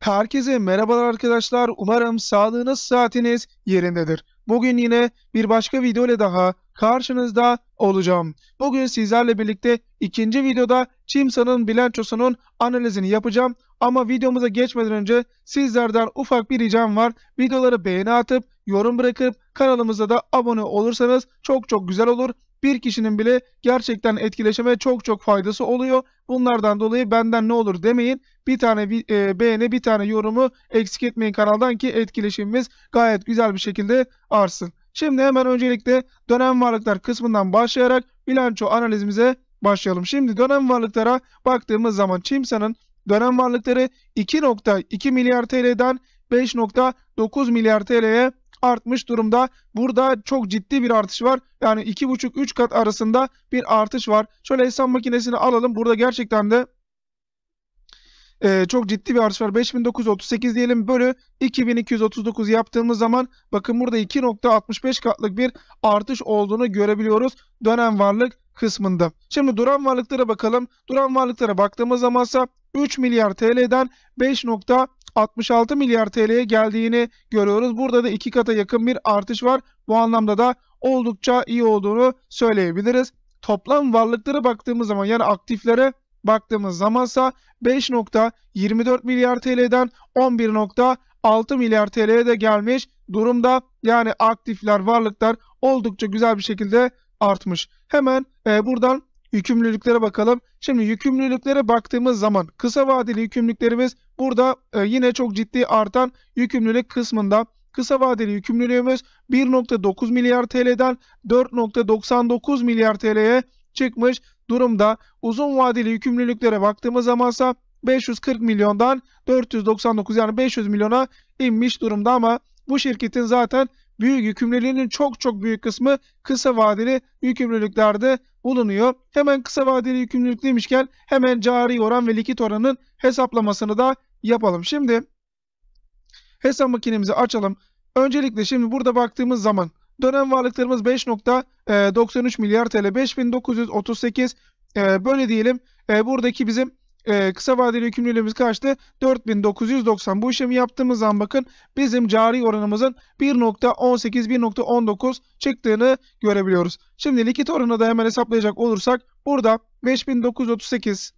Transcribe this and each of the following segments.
Herkese merhabalar arkadaşlar. Umarım sağlığınız, saatiniz yerindedir. Bugün yine bir başka video ile daha karşınızda olacağım. Bugün sizlerle birlikte ikinci videoda Çimsa'nın bilançosunun analizini yapacağım. Ama videomuza geçmeden önce sizlerden ufak bir ricam var. Videoları beğeni atıp, yorum bırakıp kanalımıza da abone olursanız çok çok güzel olur bir kişinin bile gerçekten etkileşime çok çok faydası oluyor. Bunlardan dolayı benden ne olur demeyin. Bir tane e, beğeni bir tane yorumu eksik etmeyin kanaldan ki etkileşimimiz gayet güzel bir şekilde artsın. Şimdi hemen öncelikle dönem varlıklar kısmından başlayarak bilanço analizimize başlayalım. Şimdi dönem varlıklara baktığımız zaman Çimsa'nın dönem varlıkları 2.2 milyar TL'den 5.9 milyar TL'ye artmış durumda. Burada çok ciddi bir artış var. Yani 2,5-3 kat arasında bir artış var. Şöyle hesap makinesini alalım. Burada gerçekten de e, çok ciddi bir artış var. 5938 diyelim bölü 2239 yaptığımız zaman bakın burada 2.65 katlık bir artış olduğunu görebiliyoruz dönem varlık kısmında. Şimdi duran varlıklara bakalım. Duran varlıklara baktığımız zamansa 3 milyar TL'den 5. 66 milyar TL'ye geldiğini görüyoruz. Burada da iki kata yakın bir artış var. Bu anlamda da oldukça iyi olduğunu söyleyebiliriz. Toplam varlıklara baktığımız zaman yani aktiflere baktığımız zamansa 5.24 milyar TL'den 11.6 milyar TL'ye de gelmiş durumda. Yani aktifler, varlıklar oldukça güzel bir şekilde artmış. Hemen e, buradan yükümlülüklere bakalım. Şimdi yükümlülüklere baktığımız zaman kısa vadeli yükümlülüklerimiz burada e, yine çok ciddi artan yükümlülük kısmında. Kısa vadeli yükümlülüğümüz 1.9 milyar TL'den 4.99 milyar TL'ye çıkmış durumda. Uzun vadeli yükümlülüklere baktığımız zaman ise 540 milyondan 499 yani 500 milyona inmiş durumda ama bu şirketin zaten büyük yükümlülüğünün çok çok büyük kısmı kısa vadeli yükümlülüklerde bulunuyor. Hemen kısa vadeli yükümlülük demişken hemen cari oran ve likit oranın hesaplamasını da yapalım. Şimdi hesap makinemizi açalım. Öncelikle şimdi burada baktığımız zaman dönem varlıklarımız 5.93 e, milyar TL 5938 e, böyle diyelim. E, buradaki bizim e, kısa vadeli yükümlülüğümüz kaçtı? 4990. Bu işlemi yaptığımız zaman bakın bizim cari oranımızın 1.18-1.19 çıktığını görebiliyoruz. Şimdi likit oranı da hemen hesaplayacak olursak burada 5938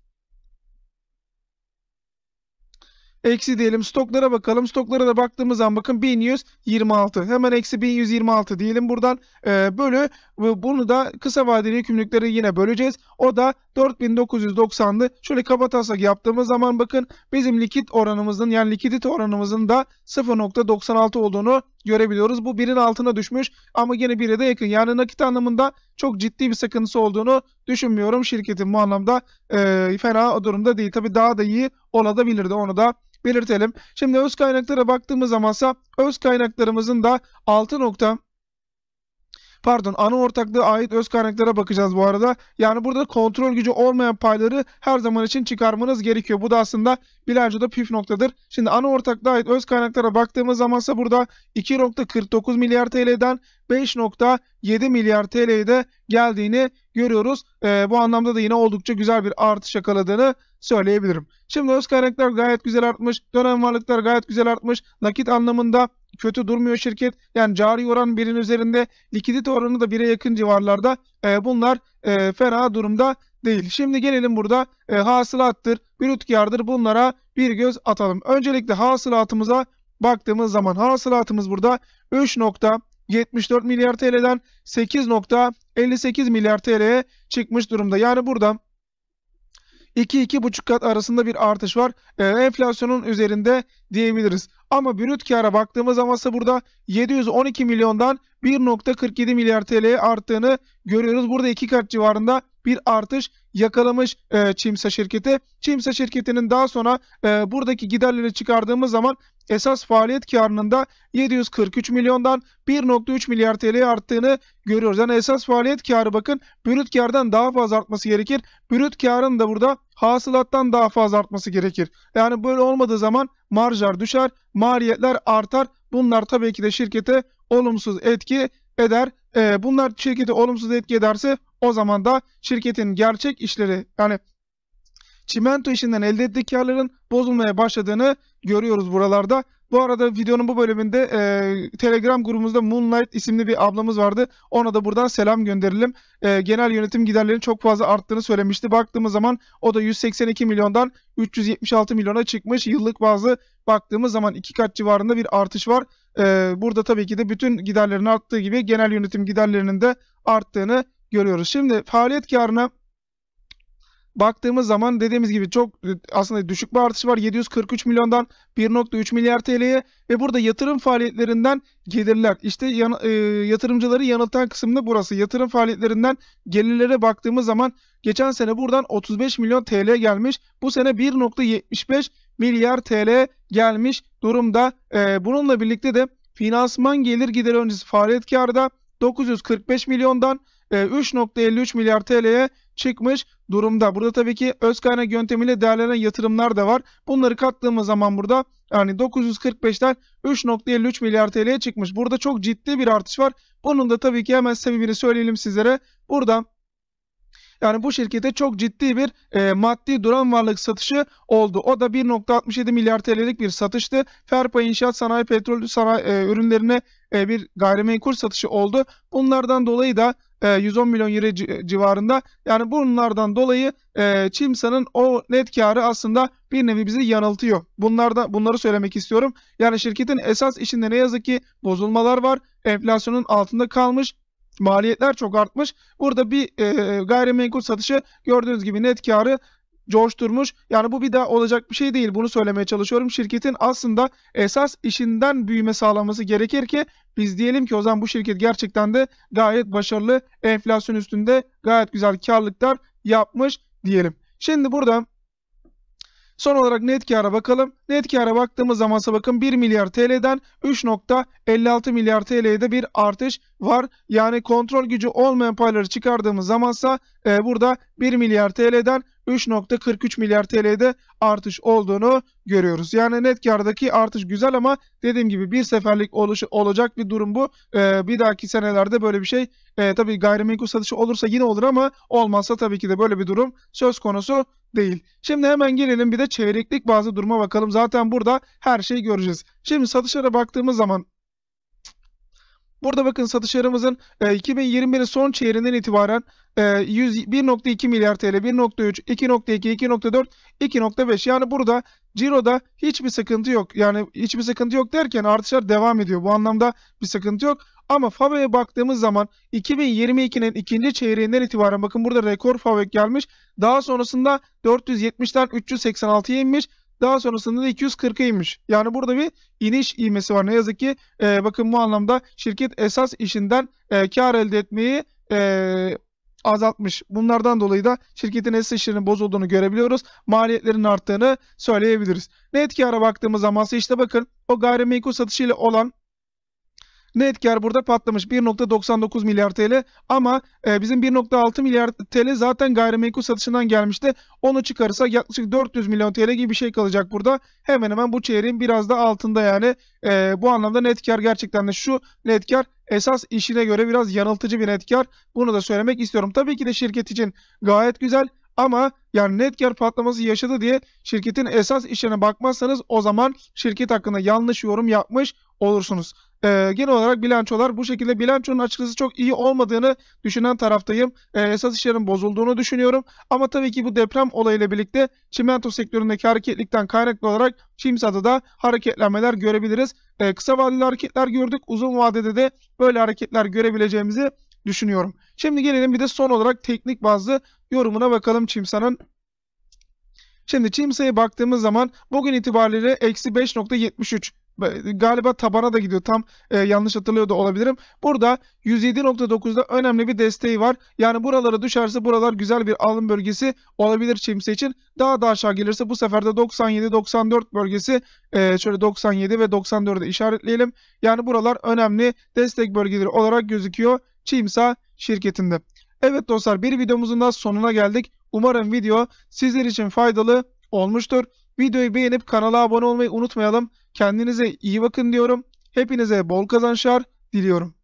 Eksi diyelim stoklara bakalım. Stoklara da baktığımız zaman bakın 1126. Hemen eksi 1126 diyelim buradan e, bölü. bunu da kısa vadeli yükümlülükleri yine böleceğiz. O da 4990'lı. Şöyle kaba kabataslak yaptığımız zaman bakın bizim likit oranımızın yani likidite oranımızın da 0.96 olduğunu görebiliyoruz. Bu birin altına düşmüş ama yine bire de yakın. Yani nakit anlamında çok ciddi bir sıkıntısı olduğunu düşünmüyorum. Şirketin bu anlamda e, fena durumda değil. Tabii daha da iyi olabilirdi. Onu da belirtelim. Şimdi öz kaynaklara baktığımız zamansa öz kaynaklarımızın da 6 nokta pardon ana ortaklığı ait öz kaynaklara bakacağız bu arada. Yani burada kontrol gücü olmayan payları her zaman için çıkarmanız gerekiyor. Bu da aslında bilançoda püf noktadır. Şimdi ana ortaklığı ait öz kaynaklara baktığımız zamansa burada 2.49 milyar TL'den 5.7 milyar TL'ye de geldiğini görüyoruz. E, bu anlamda da yine oldukça güzel bir artış yakaladığını söyleyebilirim. Şimdi öz kaynaklar gayet güzel artmış. Dönem varlıklar gayet güzel artmış. Nakit anlamında kötü durmuyor şirket. Yani cari oran birin üzerinde likidite oranı da 1'e yakın civarlarda. E, bunlar e, fena durumda değil. Şimdi gelelim burada e, hasılattır, brüt kardır bunlara bir göz atalım. Öncelikle hasılatımıza baktığımız zaman hasılatımız burada 3.74 milyar TL'den 8.58 milyar TL'ye çıkmış durumda. Yani burada 2-2,5 kat arasında bir artış var. E, enflasyonun üzerinde diyebiliriz. Ama brüt kâra baktığımız zaman ise burada 712 milyondan 1.47 milyar TL'ye arttığını görüyoruz. Burada 2 kat civarında bir artış yakalamış e, Çimsa şirketi. Çimsa şirketinin daha sonra e, buradaki giderleri çıkardığımız zaman esas faaliyet karının da 743 milyondan 1.3 milyar TL arttığını görüyoruz. Yani esas faaliyet karı bakın brüt kardan daha fazla artması gerekir. Brüt karın da burada hasılattan daha fazla artması gerekir. Yani böyle olmadığı zaman marjlar düşer, maliyetler artar. Bunlar tabii ki de şirkete olumsuz etki eder. E, bunlar şirketi olumsuz etki ederse o zaman da şirketin gerçek işleri yani çimento işinden elde ettiği karların bozulmaya başladığını görüyoruz buralarda. Bu arada videonun bu bölümünde e, Telegram grubumuzda Moonlight isimli bir ablamız vardı. Ona da buradan selam gönderelim. E, genel yönetim giderlerinin çok fazla arttığını söylemişti. Baktığımız zaman o da 182 milyondan 376 milyona çıkmış. Yıllık bazı baktığımız zaman iki kat civarında bir artış var. E, burada tabii ki de bütün giderlerin arttığı gibi genel yönetim giderlerinin de arttığını görüyoruz. Şimdi faaliyet karına baktığımız zaman dediğimiz gibi çok e, aslında düşük bir artış var. 743 milyondan 1.3 milyar TL'ye ve burada yatırım faaliyetlerinden gelirler. İşte yan, e, yatırımcıları yanıltan kısım da burası. Yatırım faaliyetlerinden gelirlere baktığımız zaman geçen sene buradan 35 milyon TL gelmiş. Bu sene 1.75 milyar TL gelmiş durumda. E, bununla birlikte de finansman gelir gider öncesi faaliyet karda 945 milyondan 3.53 e, milyar TL'ye çıkmış durumda. Burada tabii ki öz kaynak yöntemiyle değerlenen yatırımlar da var. Bunları kattığımız zaman burada yani 945'ten 3.53 milyar TL'ye çıkmış. Burada çok ciddi bir artış var. Bunun da tabii ki hemen sebebini söyleyelim sizlere. Burada yani bu şirkete çok ciddi bir e, maddi duran varlık satışı oldu. O da 1.67 milyar TL'lik bir satıştı. Ferpa İnşaat Sanayi Petrol sanayi, e, ürünlerine e, bir gayrimenkul satışı oldu. Bunlardan dolayı da e, 110 milyon euro civarında. Yani bunlardan dolayı e, Çimsa'nın o net karı aslında bir nevi bizi yanıltıyor. Bunlarda bunları söylemek istiyorum. Yani şirketin esas işinde ne yazık ki bozulmalar var. Enflasyonun altında kalmış maliyetler çok artmış. Burada bir e, gayrimenkul satışı gördüğünüz gibi net karı coşturmuş. Yani bu bir daha olacak bir şey değil. Bunu söylemeye çalışıyorum. Şirketin aslında esas işinden büyüme sağlaması gerekir ki biz diyelim ki o zaman bu şirket gerçekten de gayet başarılı. Enflasyon üstünde gayet güzel karlılıklar yapmış diyelim. Şimdi burada Son olarak net kâra bakalım. Net kâra baktığımız zaman bakın 1 milyar TL'den 3.56 milyar TL'ye de bir artış var. Yani kontrol gücü olmayan payları çıkardığımız zamansa e, burada 1 milyar TL'den 3.43 milyar TL'de artış olduğunu görüyoruz. Yani net kardaki artış güzel ama dediğim gibi bir seferlik oluş, olacak bir durum bu. Ee, bir dahaki senelerde böyle bir şey e, tabii gayrimenkul satışı olursa yine olur ama olmazsa tabii ki de böyle bir durum söz konusu değil. Şimdi hemen gelelim bir de çeyreklik bazı duruma bakalım. Zaten burada her şeyi göreceğiz. Şimdi satışlara baktığımız zaman Burada bakın satışlarımızın e, 2021'in son çeyreğinden itibaren 1.2 e, milyar TL, 1.3, 2.2, 2.4, 2.5 yani burada ciroda hiçbir sıkıntı yok. Yani hiçbir sıkıntı yok derken artışlar devam ediyor. Bu anlamda bir sıkıntı yok. Ama FAVÖ'ye baktığımız zaman 2022'nin ikinci çeyreğinden itibaren bakın burada rekor FAVÖ gelmiş. Daha sonrasında 470'ten 386'ya inmiş. Daha sonrasında da 240'a inmiş. Yani burada bir iniş ivmesi var. Ne yazık ki e, bakın bu anlamda şirket esas işinden e, kar elde etmeyi e, azaltmış. Bunlardan dolayı da şirketin esas işlerinin bozulduğunu görebiliyoruz. Maliyetlerin arttığını söyleyebiliriz. Net kâra baktığımız zaman ise işte bakın o gayrimenkul satışıyla olan Net kar burada patlamış 1.99 milyar TL ama e, bizim 1.6 milyar TL zaten gayrimenkul satışından gelmişti. Onu çıkarırsa yaklaşık 400 milyon TL gibi bir şey kalacak burada. Hemen hemen bu çeyreğin biraz da altında yani. E, bu anlamda net kar gerçekten de şu net kar esas işine göre biraz yanıltıcı bir net kar. Bunu da söylemek istiyorum. Tabii ki de şirket için gayet güzel ama yani net kar patlaması yaşadı diye şirketin esas işine bakmazsanız o zaman şirket hakkında yanlış yorum yapmış olursunuz. E, genel olarak bilançolar bu şekilde bilançonun açıkçası çok iyi olmadığını düşünen taraftayım. E, esas işlerin bozulduğunu düşünüyorum. Ama tabii ki bu deprem olayıyla birlikte çimento sektöründeki hareketlikten kaynaklı olarak Çimsa'da da hareketlenmeler görebiliriz. E, kısa vadeli hareketler gördük. Uzun vadede de böyle hareketler görebileceğimizi düşünüyorum. Şimdi gelelim bir de son olarak teknik bazlı yorumuna bakalım Çimsa'nın. Şimdi Çimsa'ya baktığımız zaman bugün itibariyle eksi 5.73 Galiba tabana da gidiyor. Tam e, yanlış hatırlıyor da olabilirim. Burada 107.9'da önemli bir desteği var. Yani buralara düşerse buralar güzel bir alım bölgesi olabilir Çimsi için. Daha da aşağı gelirse bu sefer de 97-94 bölgesi e, şöyle 97 ve 94'e işaretleyelim. Yani buralar önemli destek bölgeleri olarak gözüküyor Çimsa şirketinde. Evet dostlar bir videomuzun da sonuna geldik. Umarım video sizler için faydalı olmuştur. Videoyu beğenip kanala abone olmayı unutmayalım. Kendinize iyi bakın diyorum. Hepinize bol kazançlar diliyorum.